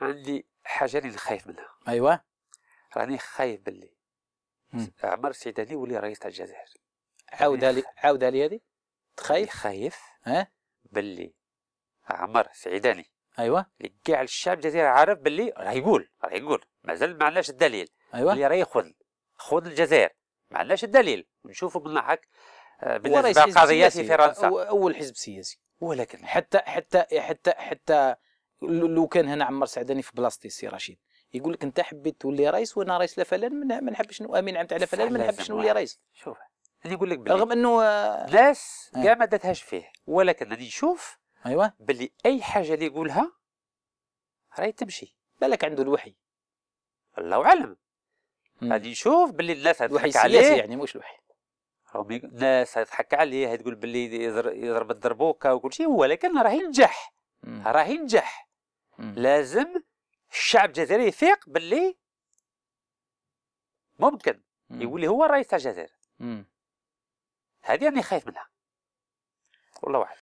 عندي حاجه اللي خايف منها ايوه راني خايف باللي عمر السيداني يولي رئيس تاع الجزائر عاودها لي عاودها لي هذه تخايف خايف ها باللي عمر سعيداني ايوه اللي كاع الشعب الجزائري عارف باللي راه يقول راه يقول مازال ما عندناش الدليل ايوه اللي راه يخون خون الجزائر ما عندناش الدليل نشوفوا بالنحك آه، بالنسبه لقضيات في فرنسا اول حزب سياسي ولكن حتى حتى حتى حتى لو كان هنا عمر سعداني في بلاصتي السي رشيد يقول لك انت حبيت تولي رئيس وانا رئيس لفلان ما نحبش امين عمت على فلان ما نحبش نولي رئيس شوف اللي يقول لك رغم انه ناس آه، آه. كاع ما داتهاش فيه ولكن اللي نشوف ايوا باللي اي حاجه اللي يقولها راهي تمشي بالك عنده الوحي الله اعلم غادي نشوف باللي الناس تضحك عليه يعني مش الوحي الناس تضحك عليه تقول باللي يضرب الدربوكه وكل شيء ولكن راه ينجح راه ينجح لازم الشعب الجزائري يثيق باللي ممكن يولي هو الرئيس تاع الجزائر هذه راني خايف منها والله واحد